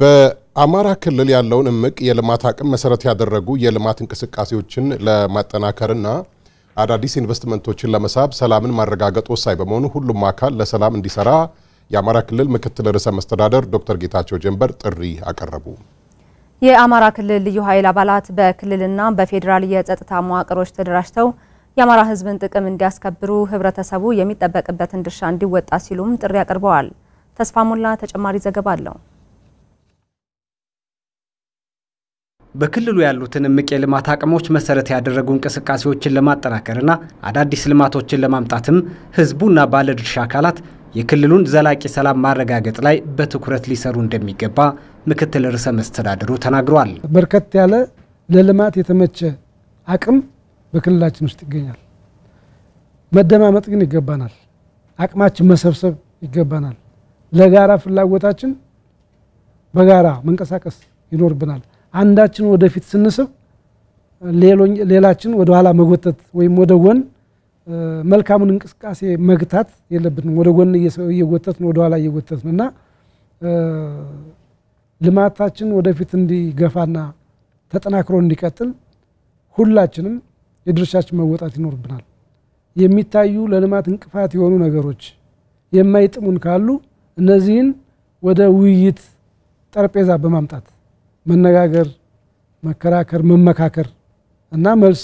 በአማራ ክልል ያለውን እምቅ የልማት አቅም መሰረት ያደረጉ የልማት እንቅስቃሴዎችን ለማጠናከርና አዳዲስ ኢንቨስትመንቶችን ለመሳብ ሰላምን ማረጋገጥ ወሳኝ በመሆኑ ሁሉም አካል ለሰላም እንዲሰራ የአማራ ክልል ምክትል ርዕሰ መስተዳደር ዶክተር ጌታቸው ጀንበር ጥሪ አቀረቡ። የአማራ ክልል ልዩ ኃይል አባላት በክልልና በፌዴራል የጸጥታ መዋቅሮች ተደራጅተው የአማራ ሕዝብን ጥቅም እንዲያስከብሩ ህብረተሰቡ የሚጠበቅበትን ድርሻ እንዲወጣ ሲሉም ጥሪ አቅርበዋል። ተስፋ ሞላ ተጨማሪ ዘገባ አለው። በክልሉ ያሉትን እምቅ የልማት አቅሞች መሰረት ያደረጉ እንቅስቃሴዎችን ለማጠናከርና አዳዲስ ልማቶችን ለማምጣትም ህዝቡና ባለድርሻ አካላት የክልሉን ዘላቂ ሰላም ማረጋገጥ ላይ በትኩረት ሊሰሩ እንደሚገባ ምክትል ርዕሰ መስተዳድሩ ተናግረዋል። በርከት ያለ ለልማት የተመቸ አቅም በክልላችን ውስጥ ይገኛል። መደማመጥ ግን ይገባናል። አቅማችን መሰብሰብ ይገባናል። ለጋራ ፍላጎታችን በጋራ መንቀሳቀስ ይኖርብናል። አንዳችን ወደፊት ስንስብ ሌላችን ወደኋላ መጎተት ወይም ወደ ጎን መልካሙን እንቅስቃሴ መግታት የለብንም። ወደ ጎን እየጎተትን ወደ እየጎተትን እና ልማታችን ወደፊት እንዲገፋና ተጠናክሮ እንዲቀጥል ሁላችንም የድርሻችን መወጣት ይኖርብናል። የሚታዩ ለልማት እንቅፋት የሆኑ ነገሮች የማይጥሙን ካሉ እነዚህን ወደ ውይይት ጠረጴዛ በማምጣት መነጋገር፣ መከራከር፣ መመካከር እና መልስ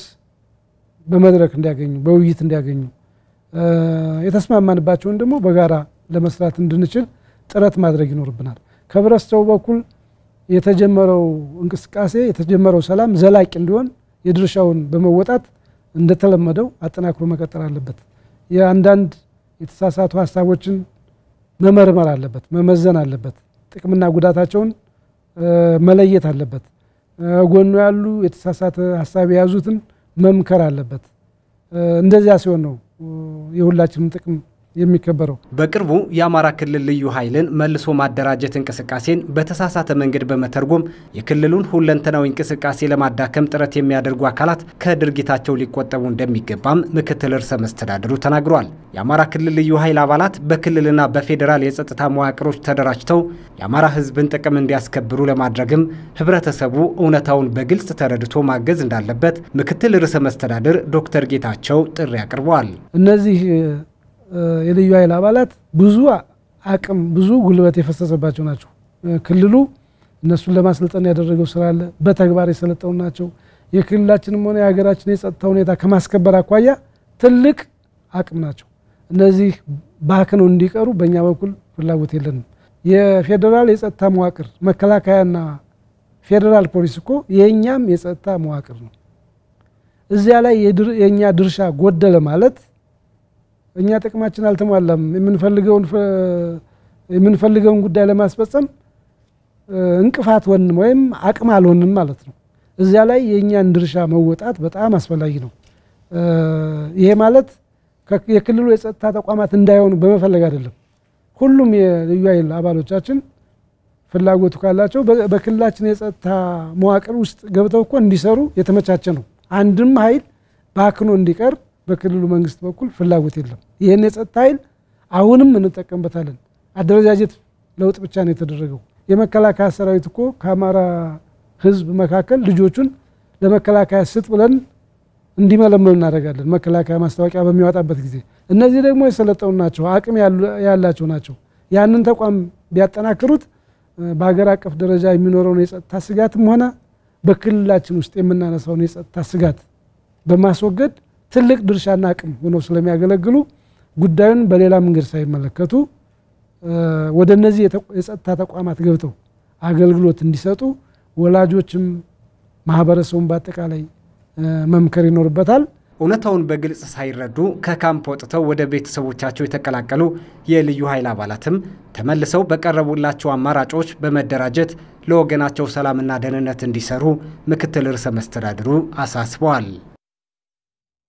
በመድረክ እንዲያገኙ በውይይት እንዲያገኙ የተስማማንባቸውን ደግሞ በጋራ ለመስራት እንድንችል ጥረት ማድረግ ይኖርብናል። ከህብረተሰቡ በኩል የተጀመረው እንቅስቃሴ የተጀመረው ሰላም ዘላቂ እንዲሆን የድርሻውን በመወጣት እንደተለመደው አጠናክሮ መቀጠል አለበት። የአንዳንድ የተሳሳቱ ሀሳቦችን መመርመር አለበት፣ መመዘን አለበት። ጥቅምና ጉዳታቸውን መለየት አለበት። ጎኑ ያሉ የተሳሳተ ሀሳብ የያዙትን መምከር አለበት። እንደዚያ ሲሆን ነው የሁላችንም ጥቅም የሚከበረው። በቅርቡ የአማራ ክልል ልዩ ኃይልን መልሶ ማደራጀት እንቅስቃሴን በተሳሳተ መንገድ በመተርጎም የክልሉን ሁለንተናዊ እንቅስቃሴ ለማዳከም ጥረት የሚያደርጉ አካላት ከድርጊታቸው ሊቆጠቡ እንደሚገባም ምክትል ርዕሰ መስተዳድሩ ተናግረዋል። የአማራ ክልል ልዩ ኃይል አባላት በክልልና በፌዴራል የጸጥታ መዋቅሮች ተደራጅተው የአማራ ሕዝብን ጥቅም እንዲያስከብሩ ለማድረግም ህብረተሰቡ እውነታውን በግልጽ ተረድቶ ማገዝ እንዳለበት ምክትል ርዕሰ መስተዳድር ዶክተር ጌታቸው ጥሪ አቅርበዋል። እነዚህ የልዩ ኃይል አባላት ብዙ አቅም ብዙ ጉልበት የፈሰሰባቸው ናቸው። ክልሉ እነሱን ለማሰልጠን ያደረገው ስራ አለ። በተግባር የሰለጠኑ ናቸው። የክልላችንም ሆነ የሀገራችን የጸጥታ ሁኔታ ከማስከበር አኳያ ትልቅ አቅም ናቸው። እነዚህ ባክነው እንዲቀሩ በእኛ በኩል ፍላጎት የለንም። የፌዴራል የጸጥታ መዋቅር መከላከያና ፌዴራል ፖሊስ እኮ የእኛም የጸጥታ መዋቅር ነው። እዚያ ላይ የእኛ ድርሻ ጎደለ ማለት እኛ ጥቅማችን አልተሟላም። የምንፈልገውን ጉዳይ ለማስፈጸም እንቅፋት ሆንም ወይም አቅም አልሆንም ማለት ነው። እዚያ ላይ የእኛን ድርሻ መወጣት በጣም አስፈላጊ ነው። ይሄ ማለት የክልሉ የጸጥታ ተቋማት እንዳይሆኑ በመፈለግ አይደለም። ሁሉም የልዩ ኃይል አባሎቻችን ፍላጎቱ ካላቸው በክልላችን የጸጥታ መዋቅር ውስጥ ገብተው እኮ እንዲሰሩ የተመቻቸ ነው። አንድም ኃይል በአክኖ እንዲቀር በክልሉ መንግስት በኩል ፍላጎት የለም። ይህን የጸጥታ ኃይል አሁንም እንጠቀምበታለን። አደረጃጀት ለውጥ ብቻ ነው የተደረገው። የመከላከያ ሰራዊት እኮ ከአማራ ህዝብ መካከል ልጆቹን ለመከላከያ ስጥ ብለን እንዲመለመሉ እናደርጋለን። መከላከያ ማስታወቂያ በሚያወጣበት ጊዜ እነዚህ ደግሞ የሰለጠኑ ናቸው፣ አቅም ያላቸው ናቸው። ያንን ተቋም ቢያጠናክሩት በሀገር አቀፍ ደረጃ የሚኖረውን የጸጥታ ስጋትም ሆነ በክልላችን ውስጥ የምናነሳውን የጸጥታ ስጋት በማስወገድ ትልቅ ድርሻና አቅም ሆነው ስለሚያገለግሉ ጉዳዩን በሌላ መንገድ ሳይመለከቱ ወደ እነዚህ የጸጥታ ተቋማት ገብተው አገልግሎት እንዲሰጡ ወላጆችም ማህበረሰቡን በአጠቃላይ መምከር ይኖርበታል። እውነታውን በግልጽ ሳይረዱ ከካምፕ ወጥተው ወደ ቤተሰቦቻቸው የተቀላቀሉ የልዩ ኃይል አባላትም ተመልሰው በቀረቡላቸው አማራጮች በመደራጀት ለወገናቸው ሰላምና ደህንነት እንዲሰሩ ምክትል ርዕሰ መስተዳድሩ አሳስበዋል።